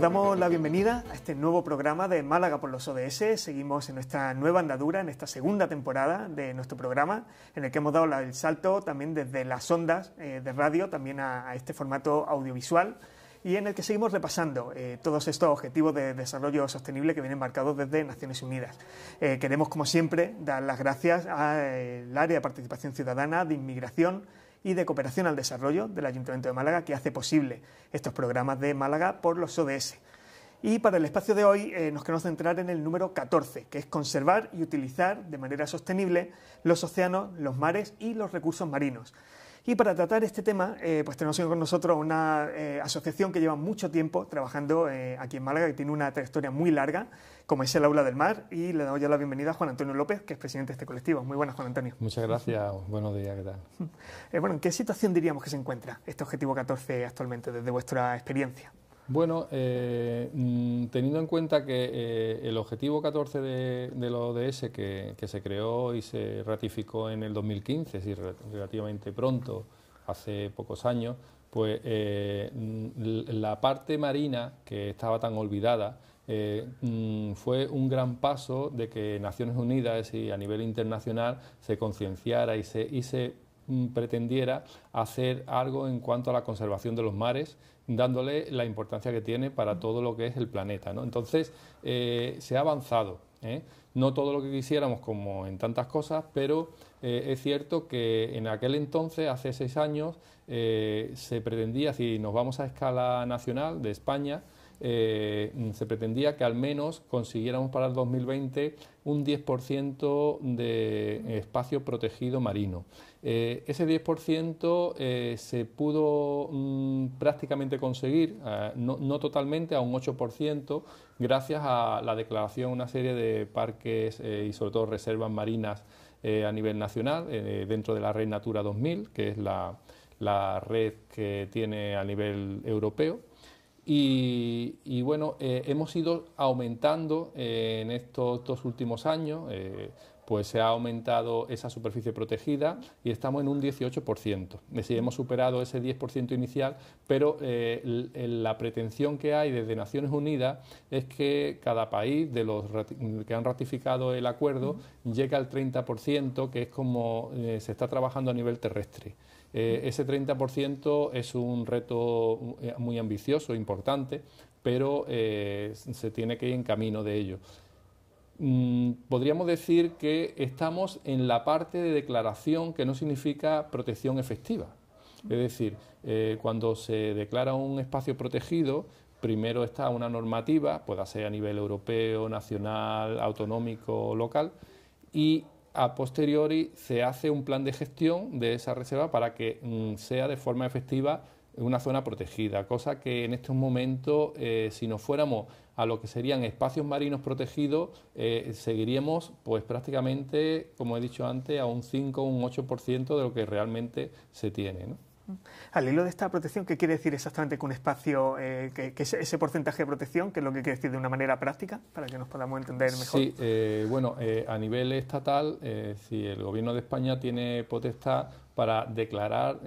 damos la bienvenida a este nuevo programa de Málaga por los ODS. Seguimos en nuestra nueva andadura, en esta segunda temporada de nuestro programa, en el que hemos dado el salto también desde las ondas eh, de radio también a, este formato audiovisual y en el que seguimos repasando eh, todos estos objetivos de desarrollo sostenible que vienen marcados desde Naciones Unidas. Eh, queremos, como siempre, dar las gracias al área de participación ciudadana, de inmigración, y de Cooperación al Desarrollo del Ayuntamiento de Málaga, que hace posible estos programas de Málaga por los ODS. Y para el espacio de hoy eh, nos queremos centrar en el número 14, que es conservar y utilizar de manera sostenible los océanos, los mares y los recursos marinos. Y para tratar este tema, eh, pues tenemos con nosotros una eh, asociación que lleva mucho tiempo trabajando eh, aquí en Málaga, y tiene una trayectoria muy larga, como es el Aula del Mar, y le damos ya la bienvenida a Juan Antonio López, que es presidente de este colectivo. Muy buenas, Juan Antonio. Muchas gracias, buenos días, ¿qué tal? bueno, ¿en qué situación diríamos que se encuentra este Objetivo 14 actualmente, desde vuestra experiencia? Bueno, eh, mm, teniendo en cuenta que eh, el objetivo 14 de, de ODS que, se creó y se ratificó en el 2015, es decir, relativamente pronto, hace pocos años, pues eh, mm, la parte marina que estaba tan olvidada mm, fue un gran paso de que Naciones Unidas y a nivel internacional se concienciara y se Mm, pretendiera hacer algo en cuanto a la conservación de los mares, dándole la importancia que tiene para todo lo que es el planeta. Entonces, eh, se ha avanzado. ¿eh? No todo lo que quisiéramos, como en tantas cosas, pero eh, es cierto que en aquel entonces, hace seis años, se pretendía, si nos vamos a escala nacional de España, eh, se pretendía que al menos consiguiéramos para el 2020 un 10% de espacio protegido marino. Eh, ese 10% eh, se pudo mm, prácticamente conseguir, no, totalmente, a un 8%, gracias a la declaración de una serie de parques y sobre todo reservas marinas a nivel nacional dentro de la red Natura 2000, que es la red que tiene a nivel europeo. Y, bueno, eh, hemos ido aumentando eh, en estos dos últimos años, eh, pues se ha aumentado esa superficie protegida y estamos en un 18%. Es decir, hemos superado ese 10% inicial, pero la pretensión que hay desde Naciones Unidas es que cada país de los que han ratificado el acuerdo llegue al 30%, que es como se está trabajando a nivel terrestre. Eh, ese 30% es un reto eh, muy ambicioso, importante, pero eh, se tiene que ir en camino de ello. Mm, podríamos decir que estamos en la parte de declaración que no significa protección efectiva. Es decir, cuando se declara un espacio protegido, primero está una normativa, pueda ser a nivel europeo, nacional, autonómico, local, y a posteriori se hace un plan de gestión de esa reserva para que mm, sea de forma efectiva una zona protegida, cosa que en estos momentos, eh, si nos fuéramos a lo que serían espacios marinos protegidos, eh, seguiríamos pues prácticamente, como he dicho antes, a un 5 o un 8% de lo que realmente se tiene. Al hilo de esta protección, ¿qué quiere decir exactamente que un espacio, eh, que, ese, porcentaje de protección, ¿Qué es lo que quiere decir de una manera práctica, para que nos podamos entender mejor? Sí, eh, bueno, eh, a nivel estatal, si el Gobierno de España tiene potestad para declarar,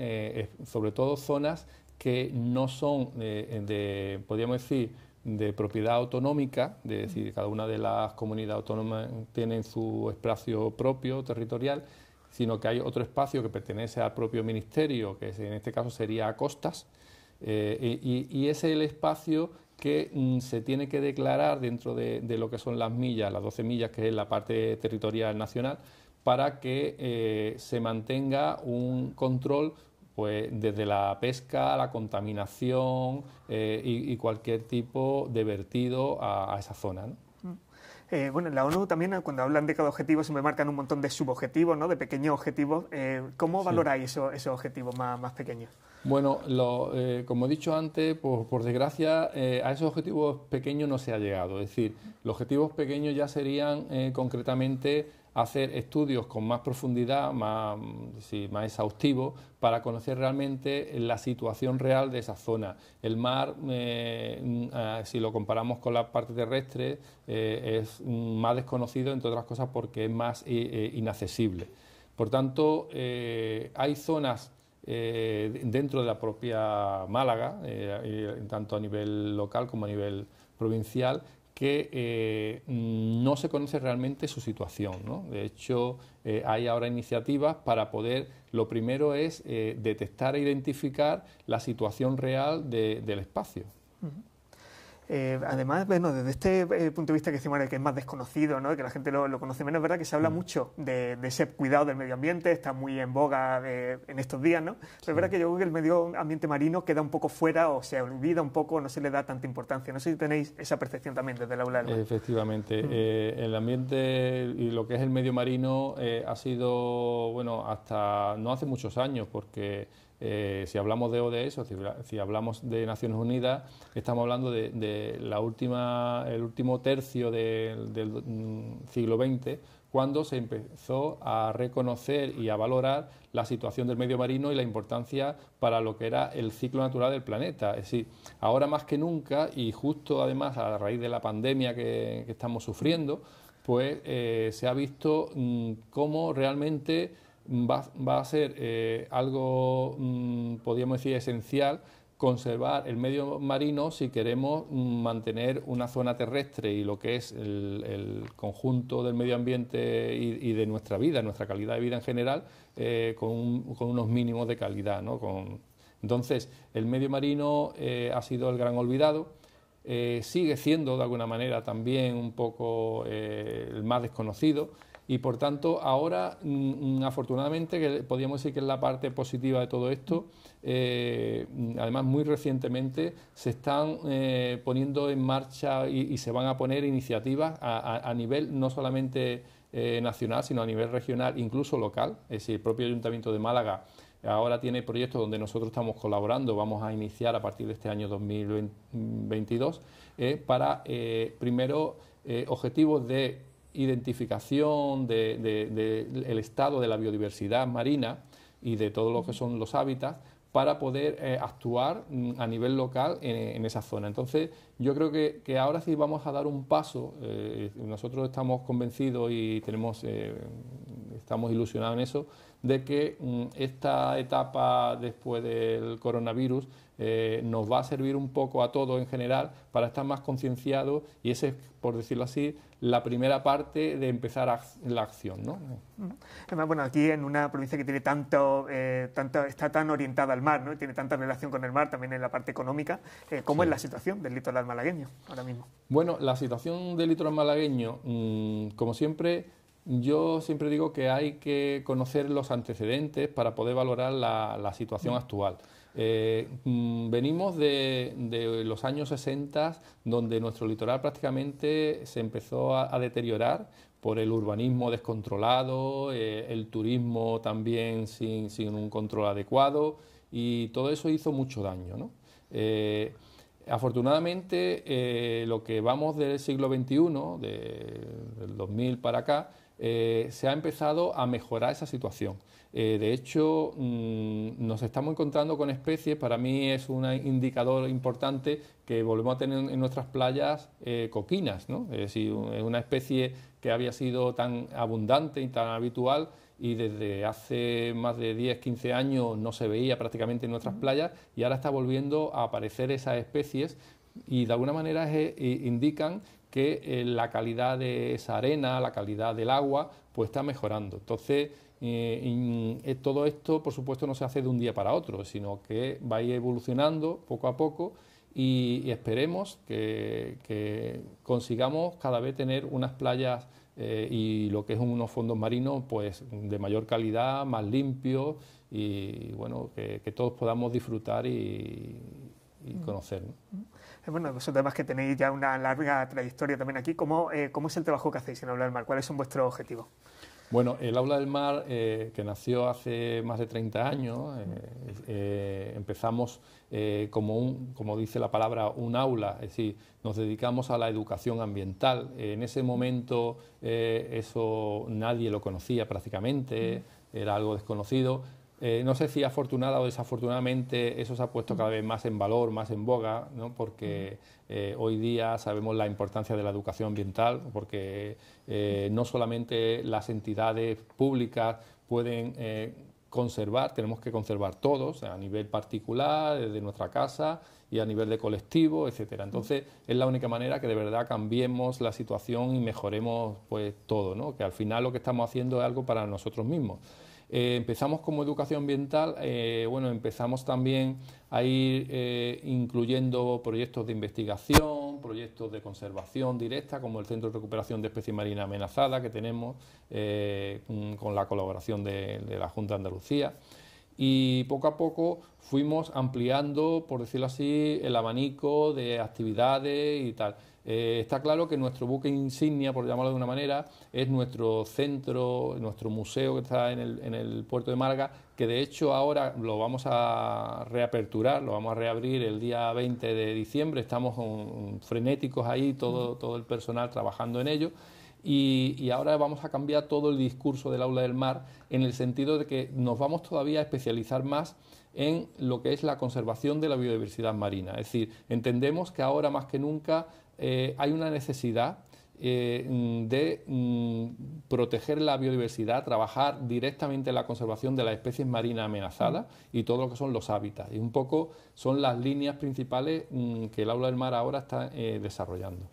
sobre todo, zonas que no son de, podríamos decir, de propiedad autonómica, es decir, cada una de las comunidades autónomas ...tienen su espacio propio, territorial, sino que hay otro espacio que pertenece al propio ministerio, que en este caso sería a costas, eh, y, es el espacio que mm, se tiene que declarar dentro de, lo que son las millas, las 12 millas, que es la parte territorial nacional, para que eh, se mantenga un control pues desde la pesca, la contaminación eh, y, cualquier tipo de vertido a, esa zona. Eh, bueno, en la ONU también ah, cuando hablan de cada objetivo se me marcan un montón de subobjetivos, ¿no? de pequeños objetivos. Eh, ¿Cómo valoráis esos, objetivos más, pequeños? Bueno, eh, como he dicho antes, pues, por desgracia a esos objetivos pequeños no se ha llegado. Es decir, los objetivos pequeños ya serían concretamente hacer estudios con más profundidad, mm, más, exhaustivos, para conocer realmente la situación real de esa zona. El mar, eh, mm, eh, si lo comparamos con la parte terrestre, eh, es mm, más desconocido, entre otras cosas, porque es más inaccesible. Por tanto, hay zonas dentro de la propia Málaga, tanto a nivel local como a nivel provincial, que eh, no se conoce realmente su situación. De hecho, eh, hay ahora iniciativas para poder, lo primero es eh, detectar e identificar la situación real del espacio. Eh, además, bueno, desde este eh, punto de vista que decimos que es más desconocido, ¿no? que la gente lo, conoce menos, es verdad que se habla mm. mucho de, ese cuidado del medio ambiente, está muy en boga eh, en estos días, ¿no? pero es verdad que yo creo que el medio ambiente marino queda un poco fuera o se olvida un poco, no se le da tanta importancia. No sé si tenéis esa percepción también desde el aula. Efectivamente, mm. el ambiente y lo que es el medio marino ha sido, bueno, hasta no hace muchos años, porque eh, si hablamos de ODS si, hablamos de Naciones Unidas, estamos hablando de, la última, el último tercio del mm, siglo XX, cuando se empezó a reconocer y a valorar la situación del medio marino y la importancia para lo que era el ciclo natural del planeta. Es decir, ahora más que nunca, y justo además a raíz de la pandemia que, estamos sufriendo, pues eh, se ha visto mm, cómo realmente va, a ser eh, algo, mm, podríamos decir, esencial conservar el medio marino si queremos mm, mantener una zona terrestre y lo que es el, conjunto del medio ambiente y, de nuestra vida, nuestra calidad de vida en general, eh, con, unos mínimos de calidad. ¿no? Con... entonces, el medio marino eh, ha sido el gran olvidado. sigue siendo de alguna manera también un poco el más desconocido y por tanto, ahora, mm, mm, afortunadamente, que podríamos decir que es la parte positiva de todo esto, eh, mm, además muy recientemente se están eh, poniendo en marcha y, se van a poner iniciativas a, nivel no solamente eh, nacional, sino a nivel regional, incluso local. Es decir, el propio Ayuntamiento de Málaga ahora tiene proyectos donde nosotros estamos colaborando, vamos a iniciar a partir de este año 2022, para primero objetivos de identificación del de, de, estado de la biodiversidad marina y de todo lo que son los hábitats para poder eh, actuar mm, a nivel local en, esa zona. Entonces, yo creo que, que, ahora sí vamos a dar un paso. Eh, nosotros estamos convencidos y tenemos, eh, estamos ilusionados en eso de que mm, esta etapa después del coronavirus eh, nos va a servir un poco a todos en general para estar más concienciados y ese es, por decirlo así, la primera parte de empezar la acción. ¿no? Además, bueno, aquí en una provincia que tiene tanto, eh, tanto está tan orientada al mar, ¿no? tiene tanta relación con el mar también en la parte económica, eh, ¿cómo es la situación del litoral malagueño ahora mismo? Bueno, la situación del litoral malagueño, mm, como siempre, yo siempre digo que hay que conocer los antecedentes para poder valorar la, situación actual. Eh, mm, venimos de, los años 60, donde nuestro litoral prácticamente se empezó a, deteriorar por el urbanismo descontrolado, eh, el turismo también sin, un control adecuado, y todo eso hizo mucho daño. ¿no? Eh, afortunadamente, lo que vamos del siglo XXI, del 2000 para acá, eh, se ha empezado a mejorar esa situación. Eh, de hecho, mm, nos estamos encontrando con especies, para mí es un indicador importante que volvemos a tener en nuestras playas eh, coquinas, es una especie que había sido tan abundante y tan habitual y desde hace más de 10, 15 años no se veía prácticamente en nuestras playas y ahora está volviendo a aparecer esas especies y de alguna manera indican que eh, la calidad de esa arena, la calidad del agua, pues está mejorando. Entonces, eh, eh, todo esto, por supuesto, no se hace de un día para otro, sino que va a ir evolucionando poco a poco y, esperemos que, consigamos cada vez tener unas playas y lo que es unos fondos marinos pues de mayor calidad, más limpios y bueno, que, todos podamos disfrutar y, mm. conocer. Mm. Eh, bueno, vosotros además que tenéis ya una larga trayectoria también aquí, eh, ¿cómo, es el trabajo que hacéis en Aula del Mar? ¿Cuáles son vuestros objetivos? Bueno, el Aula del Mar, eh, que nació hace más de 30 años, empezamos como, un, como dice la palabra, un aula, es decir, nos dedicamos a la educación ambiental. en ese momento eso nadie lo conocía prácticamente, era algo desconocido, eh, no sé si afortunada o desafortunadamente eso se ha puesto cada vez más en valor, más en boga, ¿no? porque eh, hoy día sabemos la importancia de la educación ambiental, porque eh, no solamente las entidades públicas pueden conservar, tenemos que conservar todos, a nivel particular, desde nuestra casa y a nivel de colectivo, etcétera. Entonces, es la única manera que de verdad cambiemos la situación y mejoremos pues todo, ¿no? Que al final lo que estamos haciendo es algo para nosotros mismos. Eh, empezamos como educación ambiental, eh, bueno, empezamos también a ir eh, incluyendo proyectos de investigación, proyectos de conservación directa, como el Centro de Recuperación de Especies Marinas Amenazadas que tenemos con la colaboración de la Junta de Andalucía y poco a poco fuimos ampliando, por decirlo así, el abanico de actividades y tal. Eh, está claro que nuestro buque insignia, por llamarlo de una manera, es nuestro centro, nuestro museo que está en el, puerto de Málaga, que de hecho ahora lo vamos a reaperturar, lo vamos a reabrir el día 20 de diciembre. Estamos frenéticos ahí, todo, todo el personal trabajando en ello. Y, ahora vamos a cambiar todo el discurso del aula del mar en el sentido de que nos vamos todavía a especializar más en lo que es la conservación de la biodiversidad marina. Es decir, entendemos que ahora más que nunca eh, hay una necesidad eh, mm, de mm, proteger la biodiversidad, trabajar directamente en la conservación de las especies marinas amenazadas y todo lo que son los hábitats. Y un poco son las líneas principales mm, que el Aula del Mar ahora está eh, desarrollando.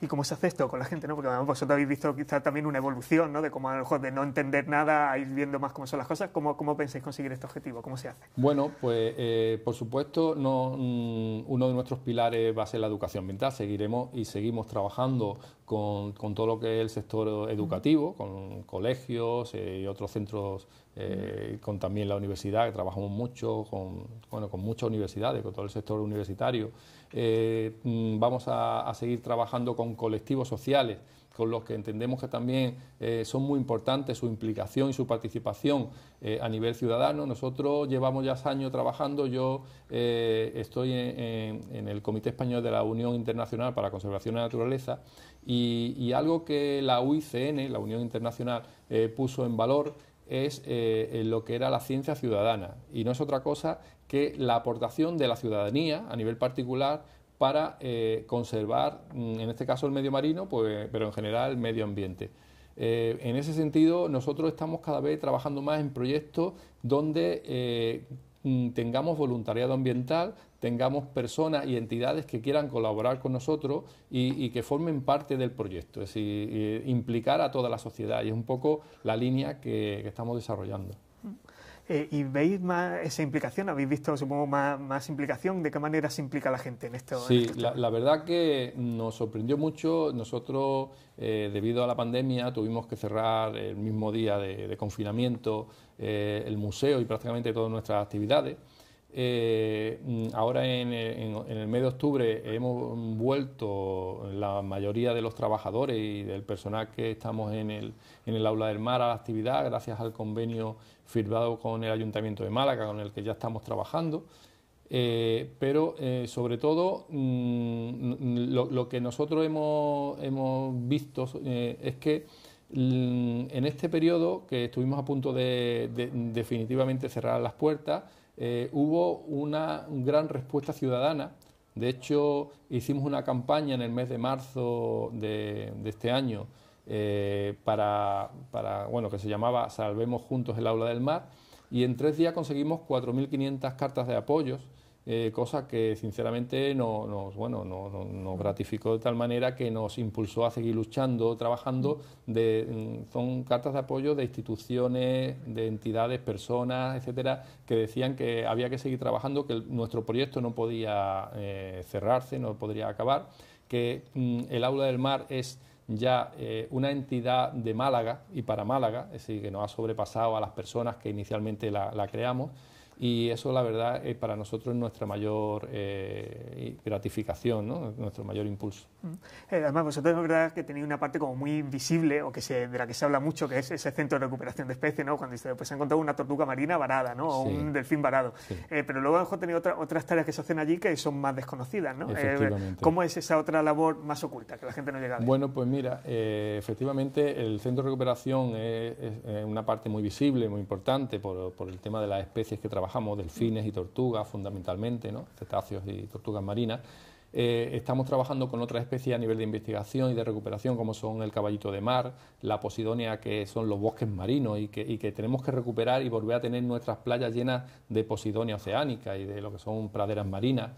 ¿Y cómo se hace esto con la gente? ¿no? Porque vosotros habéis visto quizá también una evolución ¿no? de cómo de no entender nada a ir viendo más cómo son las cosas. ¿Cómo, cómo pensáis conseguir este objetivo? ¿Cómo se hace? Bueno, pues eh, por supuesto uno de nuestros pilares va a ser la educación ambiental. Seguiremos y seguimos trabajando con, todo lo que es el sector educativo, con colegios eh, y otros centros, eh, con también la universidad, que trabajamos mucho, con, con muchas universidades, con todo el sector universitario. Eh, mm, vamos a seguir trabajando con colectivos sociales con los que entendemos que también eh, son muy importantes su implicación y su participación eh, a nivel ciudadano. Nosotros llevamos ya años trabajando, yo eh, estoy en, el Comité Español de la Unión Internacional para la Conservación de la Naturaleza y, algo que la UICN, la Unión Internacional, puso en valor es lo que era la ciencia ciudadana y no es otra cosa que la aportación de la ciudadanía a nivel particular para eh, conservar, mm, en este caso el medio marino, pues, pero en general el medio ambiente. Eh, en ese sentido, nosotros estamos cada vez trabajando más en proyectos donde eh, mm, tengamos voluntariado ambiental, tengamos personas y entidades que quieran colaborar con nosotros y, que formen parte del proyecto, es decir, implicar a toda la sociedad y es un poco la línea que estamos desarrollando. Eh, ¿Y veis más esa implicación? ¿Habéis visto, supongo, más, implicación? ¿De qué manera se implica la gente en esto? Sí, este la, verdad que nos sorprendió mucho. Nosotros, eh, debido a la pandemia, tuvimos que cerrar el mismo día de, confinamiento eh, el museo y prácticamente todas nuestras actividades. Eh, mm, ahora eh, en, el mes de octubre hemos vuelto la mayoría de los trabajadores y del personal que estamos en el, aula del mar a la actividad gracias al convenio firmado con el Ayuntamiento de Málaga con el que ya estamos trabajando. Eh, pero sobre todo mm, mm, lo, que nosotros hemos, visto es que en este periodo que estuvimos a punto de definitivamente cerrar las puertas, eh, hubo una gran respuesta ciudadana. De hecho, hicimos una campaña en el mes de marzo de, este año eh, para, para, bueno, que se llamaba Salvemos Juntos el Aula del Mar y en tres días conseguimos 4.500 cartas de apoyos eh, cosa que sinceramente nos, bueno, nos gratificó de tal manera que nos impulsó a seguir luchando, trabajando. Mm. Mm, son cartas de apoyo de instituciones, de entidades, personas, etcétera, que decían que había que seguir trabajando, que nuestro proyecto no podía eh, cerrarse, no podría acabar, que mm, el Aula del Mar es ya eh, una entidad de Málaga y para Málaga, es decir, que nos ha sobrepasado a las personas que inicialmente la creamos y eso la verdad es eh, para nosotros es nuestra mayor eh, gratificación, nuestro mayor impulso. Mm. Eh, además vosotros la verdad que tenéis una parte como muy invisible o que se, de la que se habla mucho que es ese centro de recuperación de especies, ¿no? cuando se, pues, se ha encontrado una tortuga marina varada ¿no? o un delfín varado, pero luego hemos tenido otras tareas que se hacen allí que son más desconocidas. ¿no? ¿Cómo es esa otra labor más oculta que la gente no llega a ver? Bueno, pues mira, efectivamente el centro de recuperación es, una parte muy visible, muy importante por, por el tema de las especies que trabajamos trabajamos delfines y tortugas fundamentalmente, cetáceos y tortugas marinas. Eh, estamos trabajando con otras especies a nivel de investigación y de recuperación, como son el caballito de mar, la posidonia, que son los bosques marinos y que tenemos que recuperar y volver a tener nuestras playas llenas de posidonia oceánica y de lo que son praderas marinas.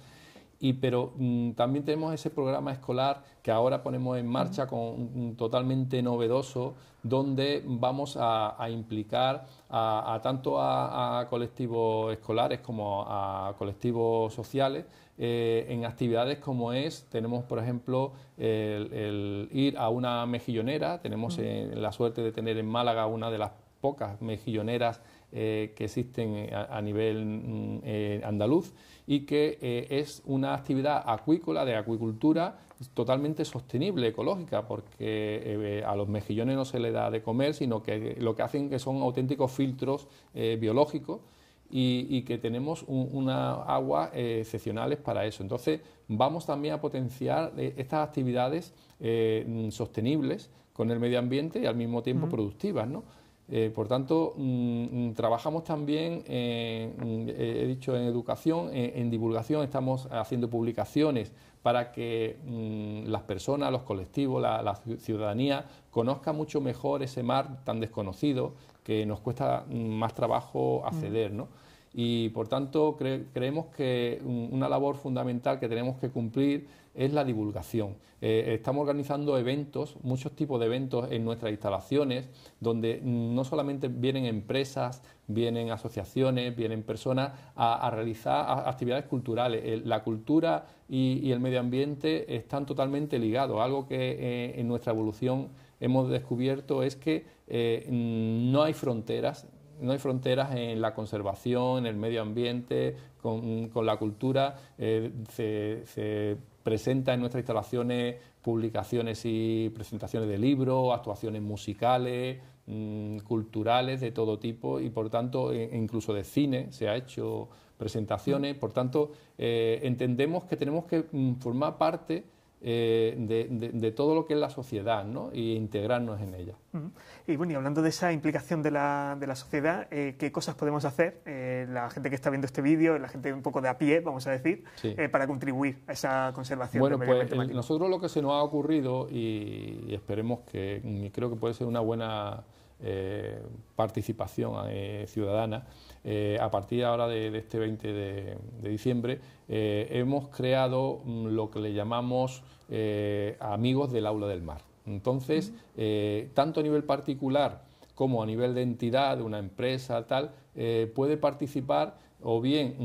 Y, pero mm, también tenemos ese programa escolar que ahora ponemos en marcha con totalmente novedoso, donde vamos a, implicar a, tanto a, colectivos escolares como a colectivos sociales eh, en actividades como es, tenemos por ejemplo el, ir a una mejillonera, tenemos la suerte de tener en Málaga una de las pocas mejilloneras eh, que existen eh, a, nivel mm, eh, andaluz y que es una actividad acuícola de acuicultura totalmente sostenible, ecológica, porque a los mejillones no se le da de comer, sino que lo que hacen que son auténticos filtros biológicos y, que tenemos una aguas excepcionales para eso. Entonces, vamos también a potenciar estas actividades mm, sostenibles con el medio ambiente y al mismo tiempo productivas, ¿no? Eh, por tanto, mm, mm, trabajamos también, en, mm, eh, he dicho, en educación, en, divulgación, estamos haciendo publicaciones para que las personas, los colectivos, la, ciudadanía conozca mucho mejor ese mar tan desconocido que nos cuesta más trabajo acceder. Y por tanto, creemos que una labor fundamental que tenemos que cumplir es la divulgación. Eh, estamos organizando eventos, muchos tipos de eventos en nuestras instalaciones, donde no solamente vienen empresas, vienen asociaciones, vienen personas a, realizar actividades culturales. la cultura y, el medio ambiente están totalmente ligados, algo que eh, en nuestra evolución hemos descubierto es que eh, no hay fronteras, no hay fronteras en la conservación, en el medio ambiente, con, la cultura. se presenta en nuestras instalaciones publicaciones y presentaciones de libros, actuaciones musicales, mm, culturales de todo tipo y por tanto e incluso de cine se ha hecho presentaciones. Por tanto, eh, entendemos que tenemos que mm, formar parte eh, de, todo lo que es la sociedad ¿no? e integrarnos en ella. Y bueno, y hablando de esa implicación de la, sociedad, eh, ¿qué cosas podemos hacer eh, la gente que está viendo este vídeo, la gente un poco de a pie, vamos a decir, para contribuir a esa conservación? Bueno, pues nosotros lo que se nos ha ocurrido y, esperemos que, y creo que puede ser una buena participación ciudadana, a partir ahora de, este 20 de, diciembre, hemos creado mm, lo que le llamamos eh, amigos del aula del mar. Entonces, eh, tanto a nivel particular como a nivel de entidad, de una empresa, tal, eh, puede participar o bien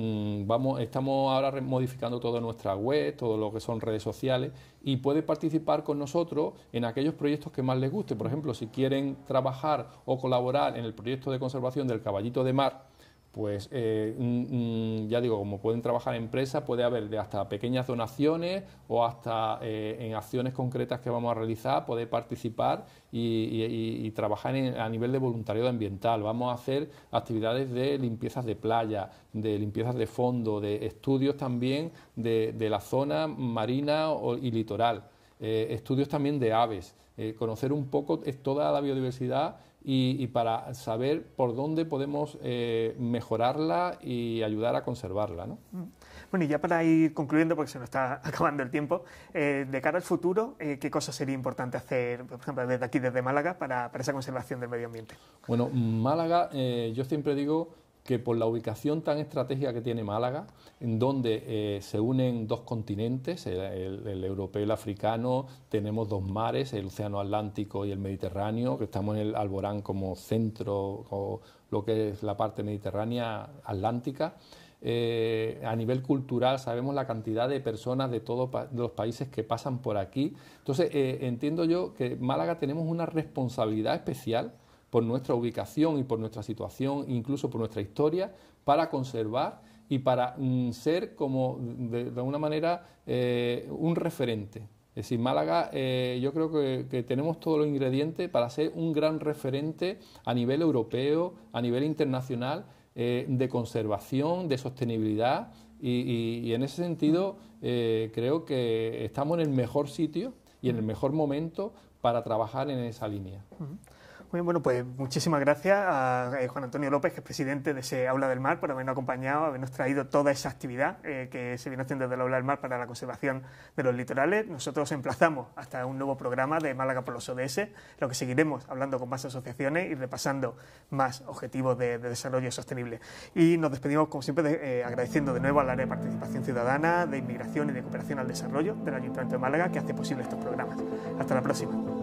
mm, vamos, estamos ahora modificando toda nuestra web, todo lo que son redes sociales, y puede participar con nosotros en aquellos proyectos que más les guste. Por ejemplo, si quieren trabajar o colaborar en el proyecto de conservación del caballito de mar, pues eh, mm, mm, ya digo, como pueden trabajar empresas, puede haber de hasta pequeñas donaciones o hasta eh, en acciones concretas que vamos a realizar, poder participar y, trabajar a nivel de voluntariado ambiental. Vamos a hacer actividades de limpiezas de playa, de limpiezas de fondo, de estudios también de, la zona marina y litoral, eh, estudios también de aves. Eh, conocer un poco toda la biodiversidad y, para saber por dónde podemos eh, mejorarla y ayudar a conservarla. Mm. Bueno, y ya para ir concluyendo, porque se nos está acabando el tiempo, eh, de cara al futuro, ¿qué cosas sería importante hacer, por ejemplo, desde aquí, desde Málaga, para, para esa conservación del medio ambiente? Bueno, Málaga, yo siempre digo que por la ubicación tan estratégica que tiene Málaga, en donde eh, se unen dos continentes, el, europeo y el africano, tenemos dos mares, el Océano Atlántico y el Mediterráneo, que estamos en el Alborán como centro, o lo que es la parte mediterránea atlántica. Eh, a nivel cultural, sabemos la cantidad de personas de todos los países que pasan por aquí. Entonces, eh, entiendo yo que Málaga tenemos una responsabilidad especial por nuestra ubicación y por nuestra situación, incluso por nuestra historia, para conservar y para mm, ser como, de, de alguna manera, eh, un referente. Es decir, Málaga, eh, yo creo que, tenemos todos los ingredientes para ser un gran referente a nivel europeo, a nivel internacional, eh, de conservación, de sostenibilidad, y, en ese sentido creo que estamos en el mejor sitio y en el mejor momento para trabajar en esa línea bueno, pues muchísimas gracias a eh, Juan Antonio López, que es presidente de ese Aula del Mar, por habernos acompañado, habernos traído toda esa actividad eh, que se viene haciendo desde el Aula del Mar para la conservación de los litorales. Nosotros emplazamos hasta un nuevo programa de Málaga por los ODS, lo que seguiremos hablando con más asociaciones y repasando más objetivos de, desarrollo sostenible. Y nos despedimos, como siempre, eh, agradeciendo de nuevo al área de participación ciudadana, de inmigración y de cooperación al desarrollo del Ayuntamiento de Málaga, que hace posible estos programas. Hasta la próxima.